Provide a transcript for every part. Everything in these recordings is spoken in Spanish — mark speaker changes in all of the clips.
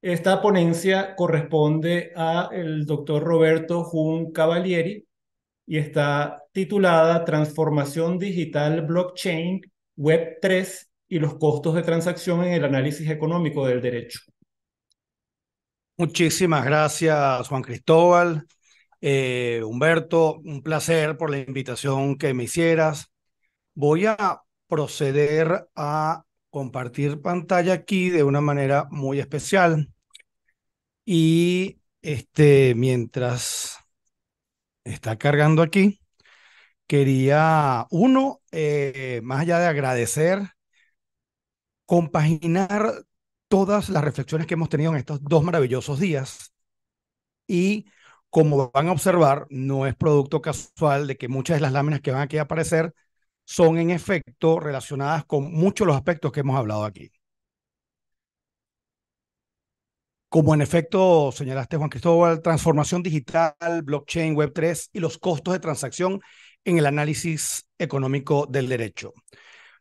Speaker 1: Esta ponencia corresponde a el doctor Roberto Jun Cavalieri y está titulada Transformación Digital Blockchain Web 3 y los costos de transacción en el análisis económico del derecho. Muchísimas gracias, Juan Cristóbal. Eh,
Speaker 2: Humberto, un placer por la invitación que me hicieras. Voy a proceder a compartir pantalla aquí de una manera muy especial. Y este, mientras está cargando aquí, quería, uno, eh, más allá de agradecer, compaginar todas las reflexiones que hemos tenido en estos dos maravillosos días. Y como van a observar, no es producto casual de que muchas de las láminas que van aquí a aparecer son en efecto relacionadas con muchos de los aspectos que hemos hablado aquí. Como en efecto señalaste, Juan Cristóbal, transformación digital, blockchain, Web3 y los costos de transacción en el análisis económico del derecho.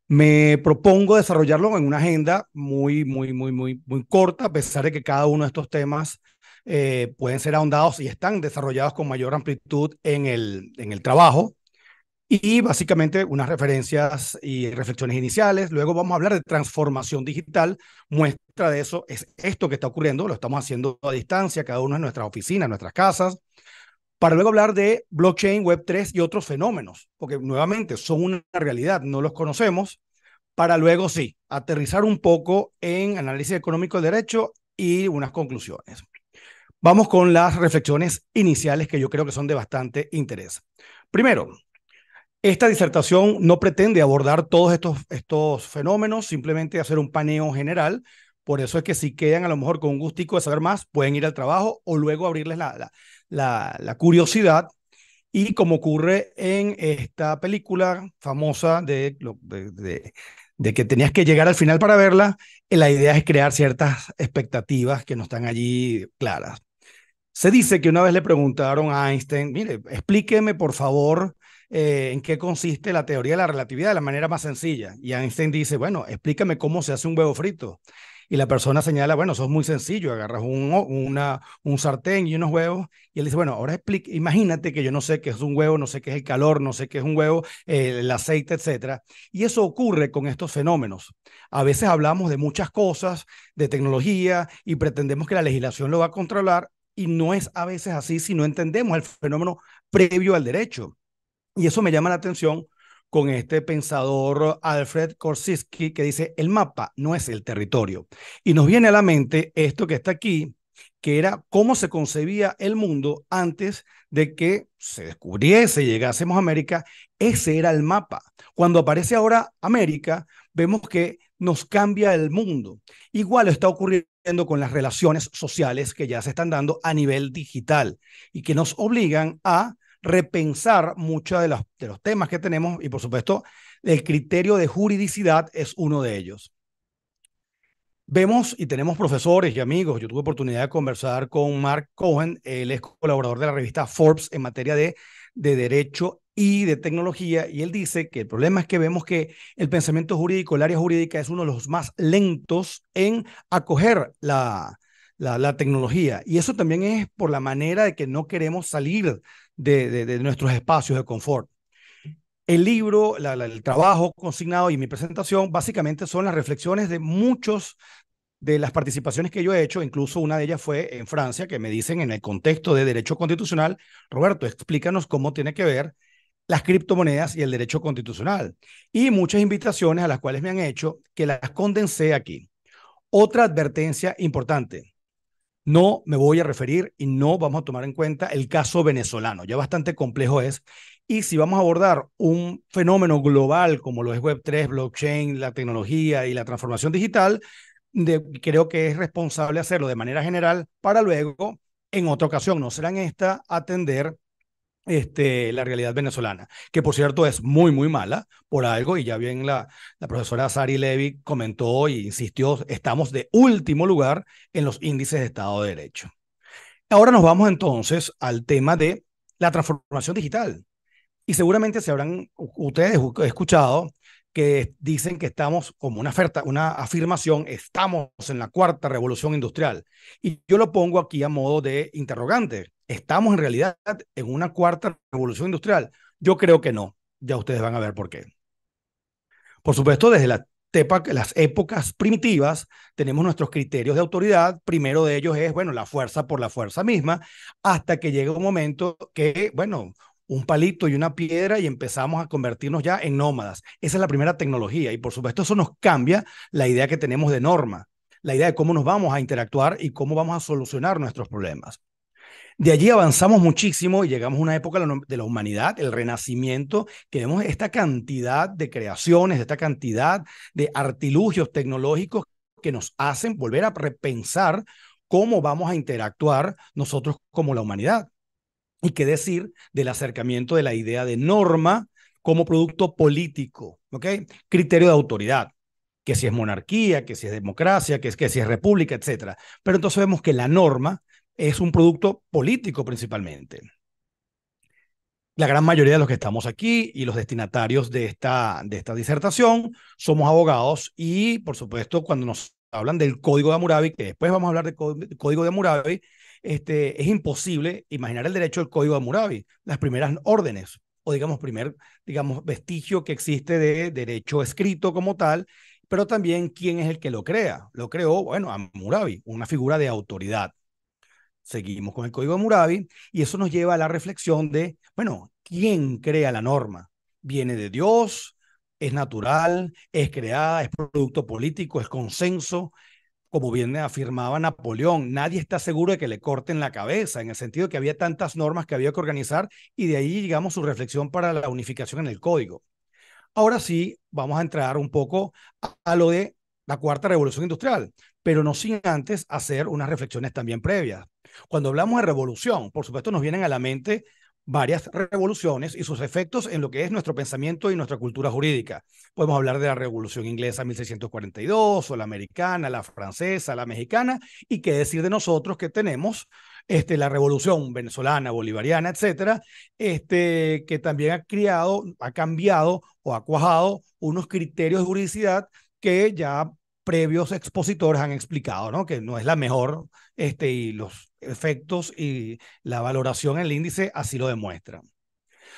Speaker 2: Me propongo desarrollarlo en una agenda muy, muy, muy, muy, muy corta, a pesar de que cada uno de estos temas eh, pueden ser ahondados y están desarrollados con mayor amplitud en el, en el trabajo. Y básicamente unas referencias y reflexiones iniciales. Luego vamos a hablar de transformación digital. Muestra de eso es esto que está ocurriendo. Lo estamos haciendo a distancia, cada uno en nuestras oficinas, en nuestras casas. Para luego hablar de blockchain, web 3 y otros fenómenos, porque nuevamente son una realidad, no los conocemos. Para luego sí, aterrizar un poco en análisis económico del derecho y unas conclusiones. Vamos con las reflexiones iniciales que yo creo que son de bastante interés. Primero, esta disertación no pretende abordar todos estos, estos fenómenos, simplemente hacer un paneo general. Por eso es que si quedan a lo mejor con un gustico de saber más, pueden ir al trabajo o luego abrirles la, curiosidad. Y como ocurre en esta película famosa de, de que tenías que llegar al final para verla, eh, la idea es crear ciertas expectativas que no están allí claras. Se dice que una vez le preguntaron a Einstein, mire, explíqueme por favor eh, en qué consiste la teoría de la relatividad de la manera más sencilla. Y Einstein dice, bueno, explícame cómo se hace un huevo frito. Y la persona señala, bueno, eso es muy sencillo, agarras un, sartén y unos huevos. Y él dice, bueno, ahora imagínate que yo no sé qué es un huevo, no sé qué es el calor, no sé qué es un huevo, eh, el aceite, etc. Y eso ocurre con estos fenómenos. A veces hablamos de muchas cosas, de tecnología, y pretendemos que la legislación lo va a controlar. Y no es a veces así si no entendemos el fenómeno previo al derecho. Y eso me llama la atención con este pensador Alfred Korzybski que dice, el mapa no es el territorio. Y nos viene a la mente esto que está aquí, que era cómo se concebía el mundo antes de que se descubriese, llegásemos a América, ese era el mapa. Cuando aparece ahora América, vemos que nos cambia el mundo. Igual está ocurriendo con las relaciones sociales que ya se están dando a nivel digital y que nos obligan a repensar muchos de, los temas que tenemos y por supuesto el criterio de juridicidad es uno de ellos. Vemos y tenemos profesores y amigos. Yo tuve oportunidad de conversar con Mark Cohen, él es colaborador de la revista Forbes en materia de, de derecho y de tecnología, y él dice que el problema es que vemos que el pensamiento jurídico, el área jurídica es uno de los más lentos en acoger la, la, tecnología. Y eso también es por la manera de que no queremos salir de, nuestros espacios de confort. El libro, el trabajo consignado y mi presentación básicamente son las reflexiones de muchos de las participaciones que yo he hecho, incluso una de ellas fue en Francia, que me dicen en el contexto de derecho constitucional, Roberto, explícanos cómo tiene que ver las criptomonedas y el derecho constitucional. Y muchas invitaciones a las cuales me han hecho que las condensé aquí. Otra advertencia importante no me voy a referir y no vamos a tomar en cuenta el caso venezolano, ya bastante complejo es. Y si vamos a abordar un fenómeno global como lo es Web3, blockchain, la tecnología y la transformación digital, creo que es responsable hacerlo de manera general para luego, en otra ocasión, no será en esta, atender este, la realidad venezolana, que por cierto es muy, muy mala por algo, y ya bien la, la profesora Sari Levy comentó e insistió, estamos de último lugar en los índices de Estado de Derecho. Ahora nos vamos entonces al tema de la transformación digital. Y seguramente se habrán ustedes escuchado que dicen que estamos como una una afirmación, estamos en la cuarta revolución industrial. Y yo lo pongo aquí a modo de interrogante, ¿Estamos en realidad en una cuarta revolución industrial? Yo creo que no. Ya ustedes van a ver por qué. Por supuesto, desde la tepa, las épocas primitivas tenemos nuestros criterios de autoridad. Primero de ellos es, bueno, la fuerza por la fuerza misma, hasta que llega un momento que, bueno, un palito y una piedra y empezamos a convertirnos ya en nómadas. Esa es la primera tecnología y por supuesto eso nos cambia la idea que tenemos de norma, la idea de cómo nos vamos a interactuar y cómo vamos a solucionar nuestros problemas. De allí avanzamos muchísimo y llegamos a una época de la humanidad, el renacimiento, que vemos esta cantidad de creaciones, esta cantidad de artilugios tecnológicos que nos hacen volver a repensar cómo vamos a interactuar nosotros como la humanidad. Y qué decir del acercamiento de la idea de norma como producto político, ¿ok? Criterio de autoridad que si es monarquía, que si es democracia, que, que si es república, etcétera. Pero entonces vemos que la norma es un producto político principalmente. La gran mayoría de los que estamos aquí y los destinatarios de esta, de esta disertación somos abogados y, por supuesto, cuando nos hablan del Código de Hammurabi, que después vamos a hablar del Código de Hammurabi, este, es imposible imaginar el derecho del Código de Hammurabi, las primeras órdenes o digamos primer digamos vestigio que existe de derecho escrito como tal, pero también quién es el que lo crea. Lo creó, bueno, Hammurabi, una figura de autoridad seguimos con el código de Murabi y eso nos lleva a la reflexión de, bueno, ¿quién crea la norma? ¿Viene de Dios? ¿Es natural? ¿Es creada? ¿Es producto político? ¿Es consenso? Como bien afirmaba Napoleón, nadie está seguro de que le corten la cabeza, en el sentido de que había tantas normas que había que organizar y de ahí llegamos su reflexión para la unificación en el código. Ahora sí, vamos a entrar un poco a lo de la cuarta revolución industrial, pero no sin antes hacer unas reflexiones también previas. Cuando hablamos de revolución, por supuesto, nos vienen a la mente varias revoluciones y sus efectos en lo que es nuestro pensamiento y nuestra cultura jurídica. Podemos hablar de la Revolución Inglesa 1642, o la americana, la francesa, la mexicana, y qué decir de nosotros que tenemos este, la Revolución venezolana, bolivariana, etcétera, este, que también ha creado, ha cambiado o ha cuajado unos criterios de juridicidad que ya previos expositores han explicado, ¿no? Que no es la mejor, este, y los efectos y la valoración en el índice así lo demuestran.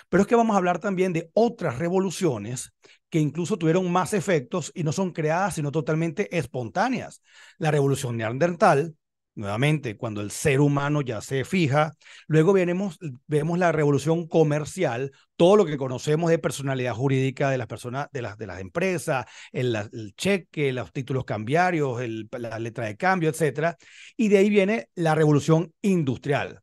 Speaker 2: Pero es que vamos a hablar también de otras revoluciones que incluso tuvieron más efectos y no son creadas, sino totalmente espontáneas. La revolución neandertal, Nuevamente, cuando el ser humano ya se fija, luego vemos la revolución comercial, todo lo que conocemos de personalidad jurídica de las personas, de las, de las empresas, el, cheque, los títulos cambiarios, la letra de cambio, etcétera. Y de ahí viene la revolución industrial,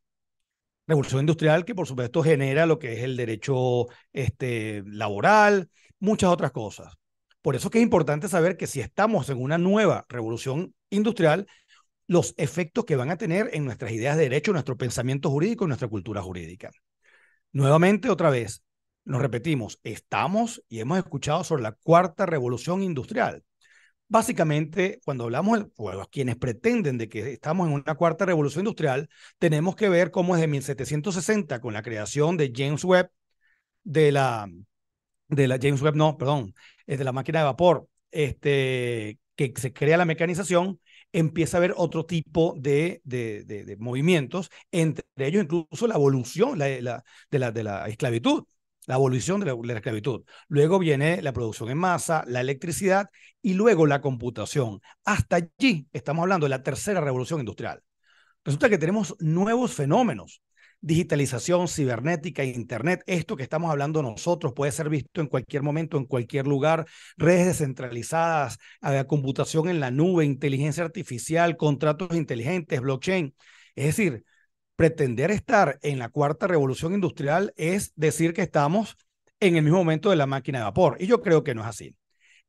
Speaker 2: revolución industrial que por supuesto genera lo que es el derecho este, laboral, muchas otras cosas. Por eso que es importante saber que si estamos en una nueva revolución industrial, los efectos que van a tener en nuestras ideas de derecho, nuestro pensamiento jurídico y nuestra cultura jurídica. Nuevamente, otra vez, nos repetimos, estamos y hemos escuchado sobre la cuarta revolución industrial. Básicamente, cuando hablamos, de quienes pretenden de que estamos en una cuarta revolución industrial, tenemos que ver cómo desde 1760, con la creación de James Webb, de la, de la James Webb, no, perdón, es de la máquina de vapor, este, que se crea la mecanización, empieza a haber otro tipo de, movimientos, entre ellos incluso la evolución de, la, esclavitud, la evolución de la, esclavitud. Luego viene la producción en masa, la electricidad y luego la computación. Hasta allí estamos hablando de la tercera revolución industrial. Resulta que tenemos nuevos fenómenos digitalización, cibernética, Internet, esto que estamos hablando nosotros puede ser visto en cualquier momento, en cualquier lugar, redes descentralizadas, eh, computación en la nube, inteligencia artificial, contratos inteligentes, blockchain. Es decir, pretender estar en la cuarta revolución industrial es decir que estamos en el mismo momento de la máquina de vapor. Y yo creo que no es así.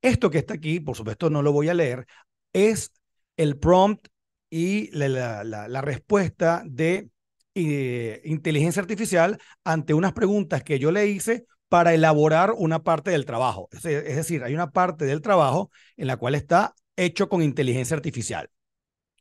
Speaker 2: Esto que está aquí, por supuesto no lo voy a leer, es el prompt y la, la respuesta de eh, inteligencia artificial ante unas preguntas que yo le hice para elaborar una parte del trabajo. Es, decir, hay una parte del trabajo en la cual está hecho con inteligencia artificial.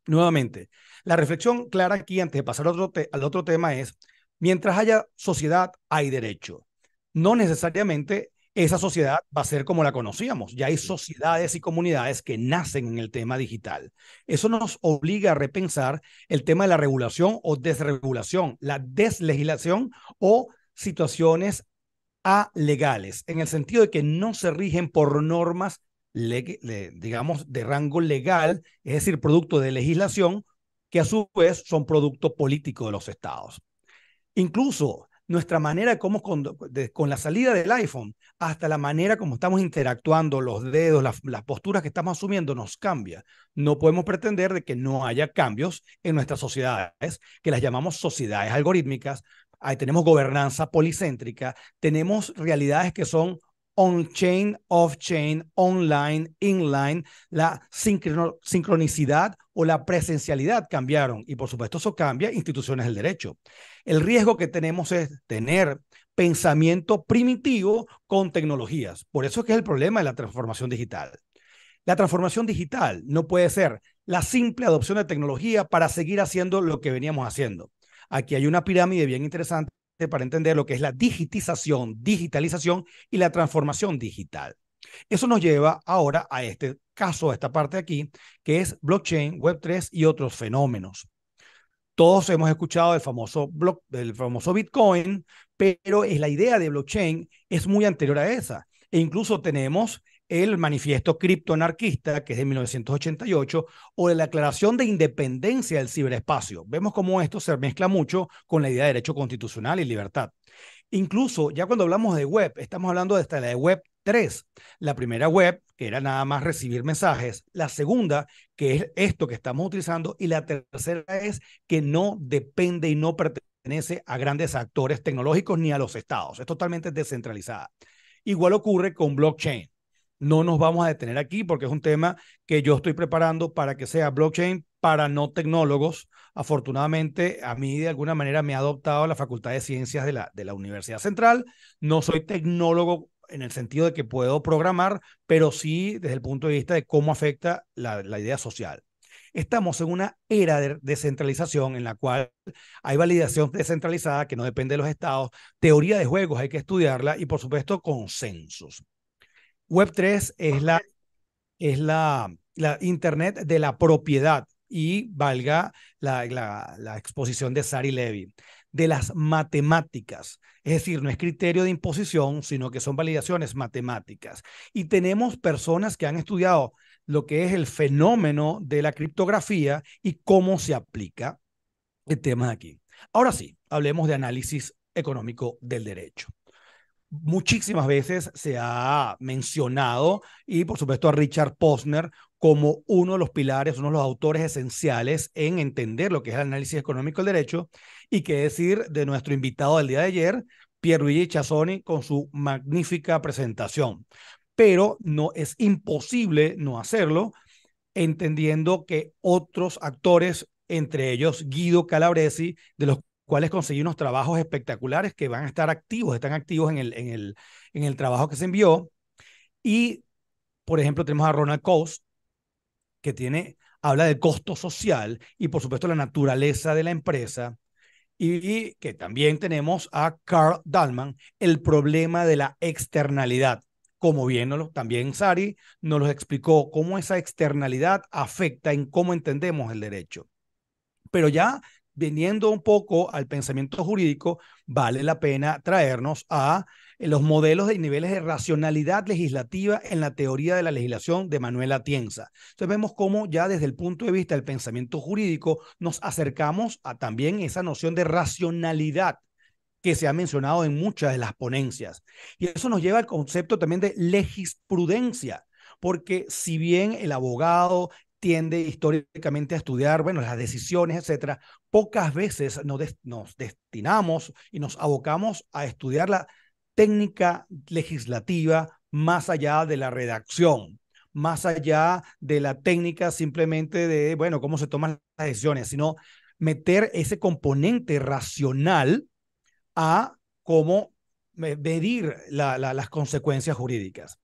Speaker 2: Nuevamente, la reflexión clara aquí antes de pasar al otro tema es, mientras haya sociedad, hay derecho. No necesariamente esa sociedad va a ser como la conocíamos. Ya hay sociedades y comunidades que nacen en el tema digital. Eso nos obliga a repensar el tema de la regulación o desregulación, la deslegislación o situaciones alegales, en el sentido de que no se rigen por normas, digamos, de rango legal, es decir, producto de legislación, que a su vez son producto político de los estados. Incluso nuestra manera como con, con la salida del iPhone hasta la manera como estamos interactuando, los dedos, las, posturas que estamos asumiendo nos cambia. No podemos pretender de que no haya cambios en nuestras sociedades, que las llamamos sociedades algorítmicas, Ahí tenemos gobernanza policéntrica, tenemos realidades que son on-chain, off-chain, online, in-line, la sincronicidad o la presencialidad cambiaron. Y por supuesto eso cambia instituciones del derecho. El riesgo que tenemos es tener pensamiento primitivo con tecnologías. Por eso es que es el problema de la transformación digital. La transformación digital no puede ser la simple adopción de tecnología para seguir haciendo lo que veníamos haciendo. Aquí hay una pirámide bien interesante para entender lo que es la digitización, digitalización y la transformación digital. Eso nos lleva ahora a este caso, a esta parte aquí, que es blockchain, Web3 y otros fenómenos. Todos hemos escuchado el famoso, famoso Bitcoin, pero es la idea de blockchain es muy anterior a esa. E incluso tenemos el manifiesto criptoanarquista, que es de 1988, o de la aclaración de Independencia del Ciberespacio. Vemos cómo esto se mezcla mucho con la idea de derecho constitucional y libertad. Incluso ya cuando hablamos de web, estamos hablando de esta la de web 3. La primera web, que era nada más recibir mensajes. La segunda, que es esto que estamos utilizando. Y la tercera es que no depende y no pertenece a grandes actores tecnológicos ni a los estados. Es totalmente descentralizada. Igual ocurre con blockchain no nos vamos a detener aquí porque es un tema que yo estoy preparando para que sea blockchain para no tecnólogos. Afortunadamente, a mí de alguna manera me ha adoptado la Facultad de Ciencias de la, de la Universidad Central. No soy tecnólogo en el sentido de que puedo programar, pero sí desde el punto de vista de cómo afecta la, la idea social. Estamos en una era de descentralización en la cual hay validación descentralizada que no depende de los estados, teoría de juegos hay que estudiarla y por supuesto consensos. Web3 es la, es la, Internet de la propiedad y valga la, exposición de Sari Levy, de las matemáticas. Es decir, no es criterio de imposición, sino que son validaciones matemáticas. Y tenemos personas que han estudiado lo que es el fenómeno de la criptografía y cómo se aplica el tema aquí. Ahora sí, hablemos de análisis económico del derecho muchísimas veces se ha mencionado y por supuesto a Richard Posner como uno de los pilares, uno de los autores esenciales en entender lo que es el análisis económico del derecho y qué decir de nuestro invitado del día de ayer, Pierluigi Chassoni, con su magnífica presentación. Pero no es imposible no hacerlo, entendiendo que otros actores, entre ellos Guido Calabresi, de los cuáles conseguí unos trabajos espectaculares que van a estar activos, están activos en el, en el, en el trabajo que se envió. Y, por ejemplo, tenemos a Ronald Coase, que tiene, habla de costo social y, por supuesto, la naturaleza de la empresa. Y, que también tenemos a Carl Dahlman, el problema de la externalidad. Como bien también Sari nos explicó, cómo esa externalidad afecta en cómo entendemos el derecho. Pero ya viniendo un poco al pensamiento jurídico, vale la pena traernos a eh, los modelos de niveles de racionalidad legislativa en la teoría de la legislación de Manuel Atienza. Entonces vemos cómo ya desde el punto de vista del pensamiento jurídico nos acercamos a también esa noción de racionalidad que se ha mencionado en muchas de las ponencias. Y eso nos lleva al concepto también de legisprudencia, porque si bien el abogado, tiende históricamente a estudiar, bueno, las decisiones, etcétera, pocas veces nos, destinamos y nos abocamos a estudiar la técnica legislativa más allá de la redacción, más allá de la técnica simplemente de, bueno, cómo se toman las decisiones, sino meter ese componente racional a cómo eh, medir las consecuencias jurídicas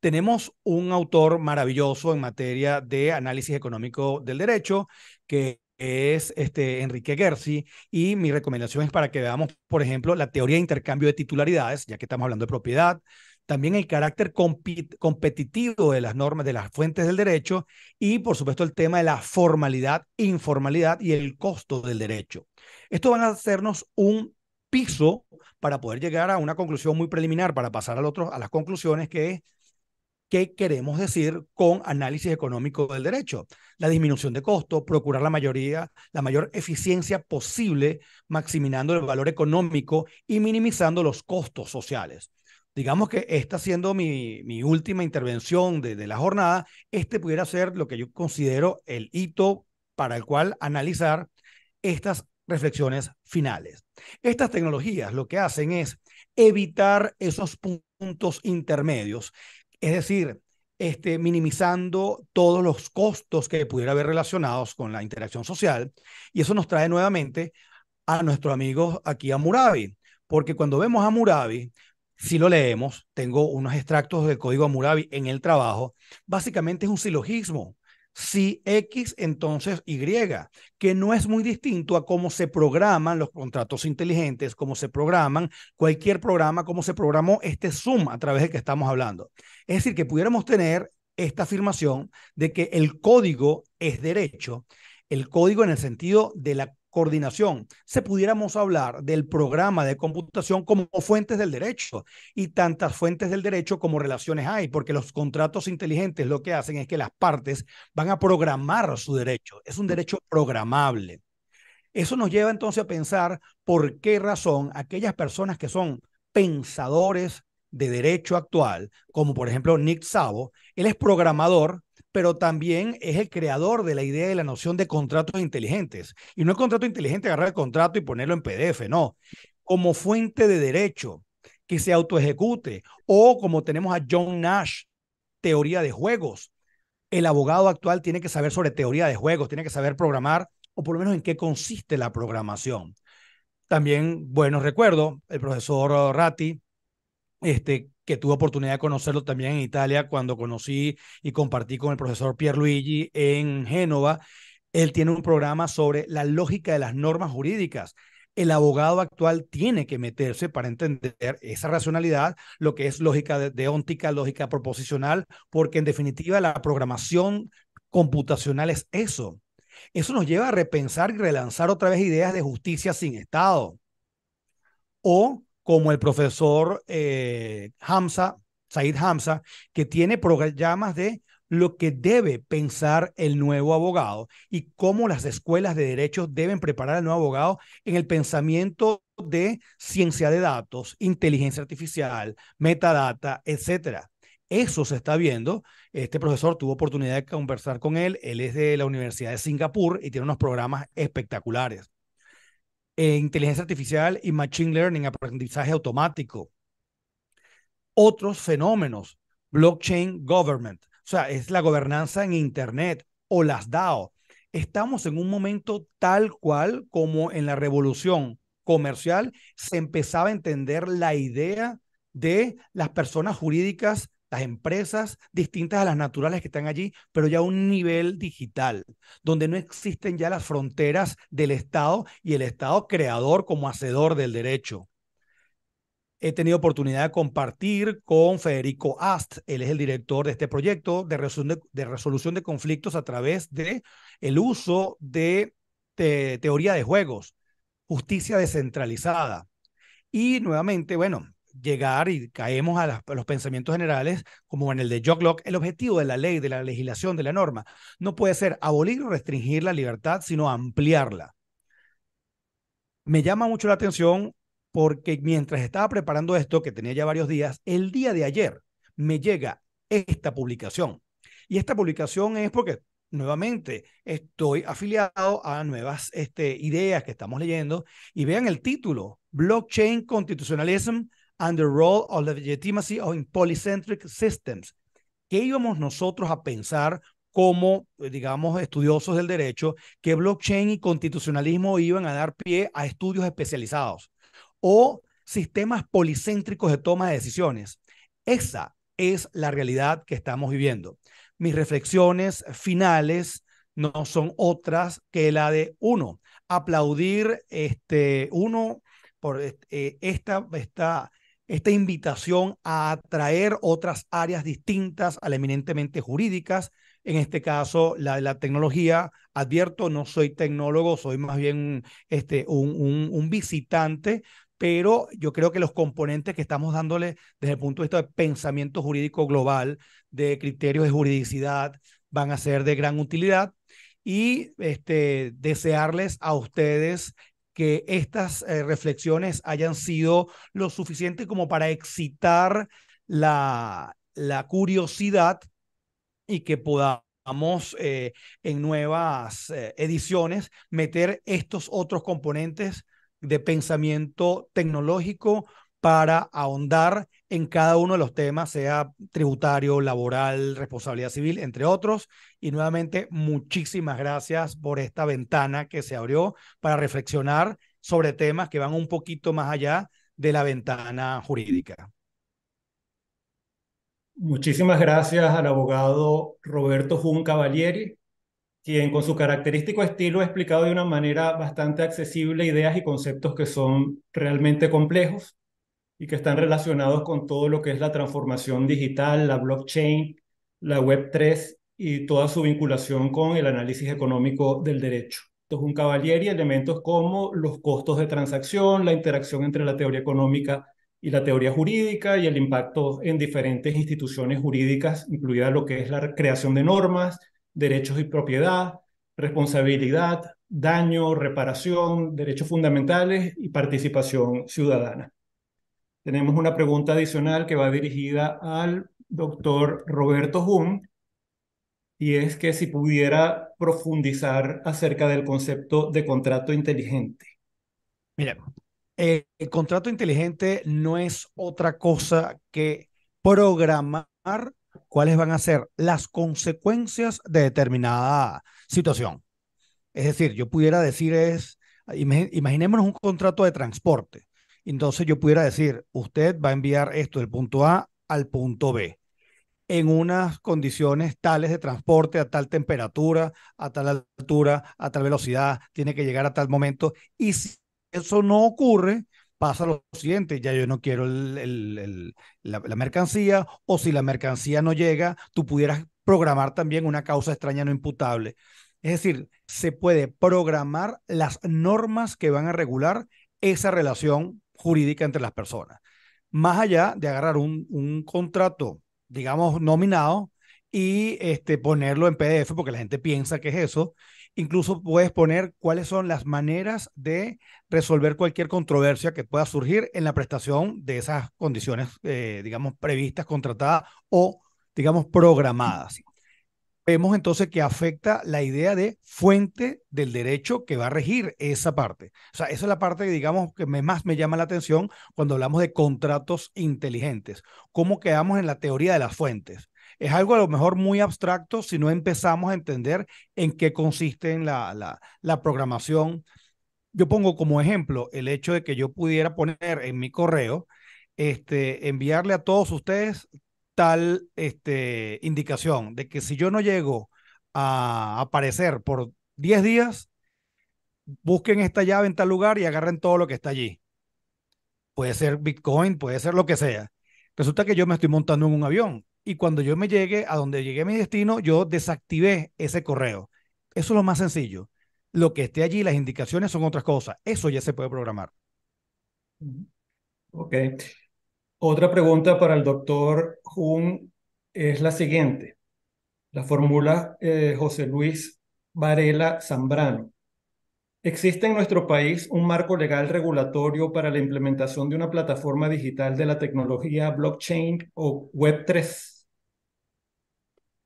Speaker 2: tenemos un autor maravilloso en materia de análisis económico del derecho, que es este Enrique Gersi, y mi recomendación es para que veamos, por ejemplo, la teoría de intercambio de titularidades, ya que estamos hablando de propiedad, también el carácter competitivo de las normas, de las fuentes del derecho y, por supuesto, el tema de la formalidad, informalidad y el costo del derecho. Esto van a hacernos un piso para poder llegar a una conclusión muy preliminar, para pasar al otro, a las conclusiones, que es qué queremos decir con análisis económico del derecho. La disminución de costo, procurar la mayoría, la mayor eficiencia posible, maximizando el valor económico y minimizando los costos sociales. Digamos que esta siendo mi, mi última intervención de, de la jornada, este pudiera ser lo que yo considero el hito para el cual analizar estas reflexiones finales. Estas tecnologías lo que hacen es evitar esos puntos intermedios es decir, este, minimizando todos los costos que pudiera haber relacionados con la interacción social. Y eso nos trae nuevamente a nuestro amigo aquí a Murabi, porque cuando vemos a Murabi, si lo leemos, tengo unos extractos del código Murabi en el trabajo, básicamente es un silogismo si X, entonces Y, que no es muy distinto a cómo se programan los contratos inteligentes, cómo se programan cualquier programa, cómo se programó este Zoom a través del que estamos hablando. Es decir, que pudiéramos tener esta afirmación de que el código es derecho, el código en el sentido de la coordinación. Se pudiéramos hablar del programa de computación como fuentes del derecho y tantas fuentes del derecho como relaciones hay, porque los contratos inteligentes lo que hacen es que las partes van a programar su derecho. Es un derecho programable. Eso nos lleva entonces a pensar por qué razón aquellas personas que son pensadores de derecho actual, como por ejemplo Nick Savo, él es programador pero también es el creador de la idea de la noción de contratos inteligentes. Y no es contrato inteligente agarrar el contrato y ponerlo en PDF, no. Como fuente de derecho que se autoejecute, o como tenemos a John Nash, teoría de juegos. El abogado actual tiene que saber sobre teoría de juegos, tiene que saber programar, o por lo menos en qué consiste la programación. También, bueno, recuerdo, el profesor Ratti este, que tuve oportunidad de conocerlo también en Italia cuando conocí y compartí con el profesor Pierluigi en Génova. Él tiene un programa sobre la lógica de las normas jurídicas. El abogado actual tiene que meterse para entender esa racionalidad, lo que es lógica deóntica, lógica proposicional, porque en definitiva la programación computacional es eso. Eso nos lleva a repensar y relanzar otra vez ideas de justicia sin Estado o como el profesor eh, Hamza, Said Hamza, que tiene programas de lo que debe pensar el nuevo abogado y cómo las escuelas de derechos deben preparar al nuevo abogado en el pensamiento de ciencia de datos, inteligencia artificial, metadata, etcétera. Eso se está viendo. Este profesor tuvo oportunidad de conversar con él. Él es de la Universidad de Singapur y tiene unos programas espectaculares. Eh, inteligencia artificial y machine learning, aprendizaje automático. Otros fenómenos, blockchain government, o sea, es la gobernanza en Internet o las DAO. Estamos en un momento tal cual como en la revolución comercial se empezaba a entender la idea de las personas jurídicas las empresas distintas a las naturales que están allí, pero ya a un nivel digital, donde no existen ya las fronteras del Estado y el Estado creador como hacedor del derecho. He tenido oportunidad de compartir con Federico Ast, él es el director de este proyecto de, resolución de, conflictos a través de el uso de teoría de juegos, justicia descentralizada. Y nuevamente, bueno, llegar y caemos a, los pensamientos generales, como en el de Jock Locke, el objetivo de la ley, de la legislación, de la norma, no puede ser abolir o restringir la libertad, sino ampliarla. Me llama mucho la atención porque mientras estaba preparando esto, que tenía ya varios días, el día de ayer me llega esta publicación. Y esta publicación es porque, nuevamente, estoy afiliado a nuevas este, ideas que estamos leyendo y vean el título, Blockchain Constitutionalism and the role of legitimacy of polycentric systems. ¿Qué íbamos nosotros a pensar como, digamos, estudiosos del derecho, que blockchain y constitucionalismo iban a dar pie a estudios especializados o sistemas policéntricos de toma de decisiones? Esa es la realidad que estamos viviendo. Mis reflexiones finales no son otras que la de uno, aplaudir este uno por eh, esta, esta esta invitación a atraer otras áreas distintas a eminentemente jurídicas, en este caso la de la tecnología. Advierto, no soy tecnólogo, soy más bien este, un, visitante, pero yo creo que los componentes que estamos dándole desde el punto de vista de pensamiento jurídico global, de criterios de juridicidad, van a ser de gran utilidad y este, desearles a ustedes que estas eh, reflexiones hayan sido lo suficiente como para excitar la, curiosidad y que podamos eh, en nuevas eh, ediciones meter estos otros componentes de pensamiento tecnológico para ahondar en cada uno de los temas, sea tributario, laboral, responsabilidad civil, entre otros. Y nuevamente, muchísimas gracias por esta ventana que se abrió para reflexionar sobre temas que van un poquito más allá de la ventana
Speaker 1: jurídica. Muchísimas gracias al abogado Roberto Jun Cavalieri, quien con su característico estilo ha explicado de una manera bastante accesible ideas y conceptos que son realmente complejos y que están relacionados con todo lo que es la transformación digital, la blockchain, la Web3 y toda su vinculación con el análisis económico del derecho. Entonces, un y elementos como los costos de transacción, la interacción entre la teoría económica y la teoría jurídica y el impacto en diferentes instituciones jurídicas, incluida lo que es la creación de normas, derechos y propiedad, responsabilidad, daño, reparación, derechos fundamentales y participación ciudadana. Tenemos una pregunta adicional que va dirigida al doctor Roberto Jun, y es que si pudiera profundizar acerca del concepto de contrato inteligente.
Speaker 2: Mira, el eh,
Speaker 1: contrato inteligente
Speaker 2: no es otra cosa que programar cuáles van a ser las consecuencias de determinada situación. Es decir, yo pudiera decir es, imaginémonos un contrato de transporte. Entonces yo pudiera decir, usted va a enviar esto del punto A al punto B en unas condiciones tales de transporte, a tal temperatura, a tal altura, a tal velocidad, tiene que llegar a tal momento. Y si eso no ocurre, pasa lo siguiente, ya yo no quiero la, la, mercancía, o si la mercancía no llega, tú pudieras programar también una causa extraña no imputable. Es decir, se puede programar las normas que van a regular esa relación jurídica entre las personas. Más allá de agarrar un, un contrato, digamos, nominado y este, ponerlo en PDF, porque la gente piensa que es eso. Incluso puedes poner cuáles son las maneras de resolver cualquier controversia que pueda surgir en la prestación de esas condiciones, eh, digamos, previstas, contratadas o, digamos, programadas vemos entonces que afecta la idea de fuente del derecho que va a regir esa parte. O sea, esa es la parte que digamos que me, más me llama la atención cuando hablamos de contratos inteligentes. ¿Cómo quedamos en la teoría de las fuentes? Es algo a lo mejor muy abstracto si no empezamos a entender en qué consiste la, la programación. Yo pongo como ejemplo el hecho de que yo pudiera poner en mi correo, este, enviarle a todos ustedes tal este, indicación de que si yo no llego a aparecer por 10 días, busquen esta llave en tal lugar y agarren todo lo que está allí. Puede ser Bitcoin, puede ser lo que sea. Resulta que yo me estoy montando en un avión y cuando yo me llegue a donde llegué a mi destino, yo desactivé ese correo. Eso es lo más sencillo. Lo que esté allí, las
Speaker 1: indicaciones son otras cosas. Eso ya se puede programar. Ok. Otra pregunta para el doctor Jun es la siguiente. La fórmula eh, José Luis Varela Zambrano. ¿Existe en nuestro país un marco legal regulatorio para la implementación de una plataforma digital de la tecnología blockchain o Web3?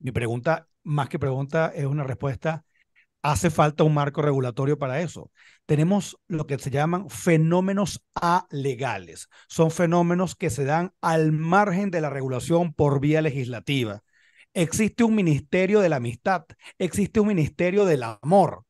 Speaker 1: Mi
Speaker 2: pregunta, más que pregunta, es una respuesta hace falta un marco regulatorio para eso. Tenemos lo que se llaman fenómenos alegales. Son fenómenos que se dan al margen de la regulación por vía legislativa. Existe un ministerio de la amistad, existe un ministerio del amor.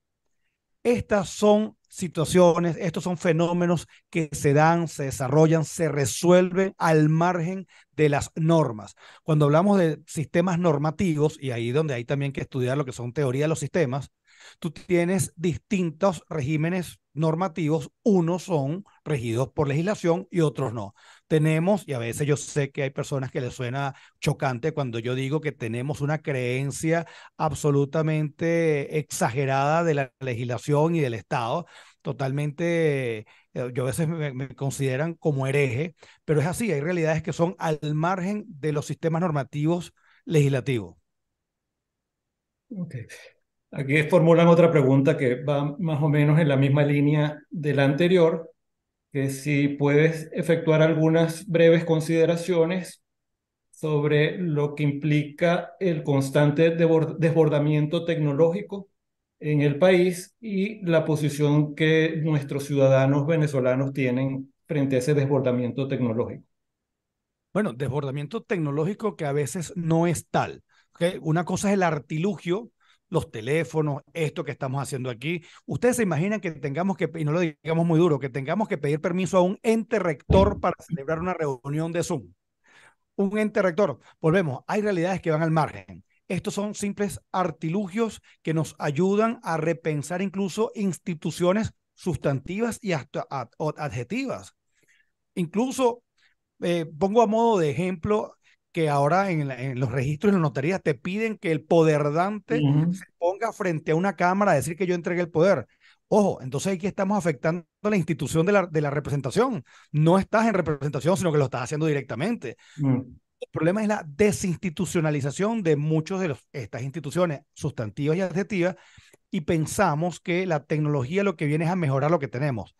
Speaker 2: Estas son situaciones, estos son fenómenos que se dan, se desarrollan, se resuelven al margen de las normas. Cuando hablamos de sistemas normativos, y ahí donde hay también que estudiar lo que son teoría de los sistemas, tú tienes distintos regímenes normativos, unos son regidos por legislación y otros no. Tenemos, y a veces yo sé que hay personas que les suena chocante cuando yo digo que tenemos una creencia absolutamente exagerada de la legislación y del Estado, totalmente, eh, yo a veces me, consideran como hereje, pero es así, hay realidades que son al margen de los sistemas normativos legislativos.
Speaker 1: Okay. Aquí formulan otra pregunta que va más o menos en la misma línea de la anterior, que si puedes efectuar algunas breves consideraciones sobre lo que implica el constante desbordamiento tecnológico en el país y la posición que nuestros ciudadanos venezolanos tienen frente a ese desbordamiento tecnológico.
Speaker 2: Bueno, desbordamiento tecnológico que a veces no es tal. ¿okay? Una cosa es el artilugio los teléfonos, esto que estamos haciendo aquí. Ustedes se imaginan que tengamos que, y no lo digamos muy duro, que tengamos que pedir permiso a un ente rector para celebrar una reunión de Zoom. Un ente rector. Volvemos, hay realidades que van al margen. Estos son simples artilugios que nos ayudan a repensar incluso instituciones sustantivas y adjetivas. Incluso, eh, pongo a modo de ejemplo que ahora en, los registros y las notarías te piden que el poderdante se ponga frente a una cámara a decir que yo entregué el poder. Ojo, entonces aquí estamos afectando la institución de la, representación. No estás en representación, sino que lo estás haciendo directamente. Mm. El problema es la desinstitucionalización de muchas de estas instituciones sustantivas y adjetivas y pensamos que la tecnología lo que viene es a mejorar lo que tenemos.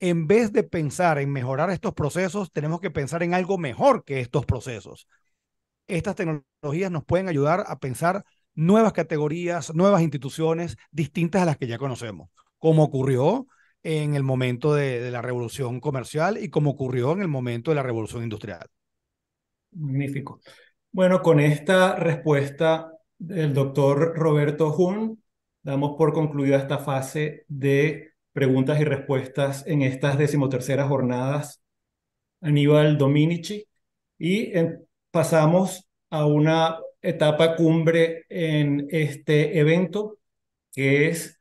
Speaker 2: En vez de pensar en mejorar estos procesos, tenemos que pensar en algo mejor que estos procesos estas tecnologías nos pueden ayudar a pensar nuevas categorías, nuevas instituciones distintas a las que ya conocemos, como ocurrió en el momento de, la revolución comercial y como ocurrió en el momento de la revolución industrial.
Speaker 1: Magnífico. Bueno, con esta respuesta del doctor Roberto Jun, damos por concluida esta fase de preguntas y respuestas en estas decimoterceras jornadas. Aníbal Dominici. Y en pasamos a una etapa cumbre en este evento, que es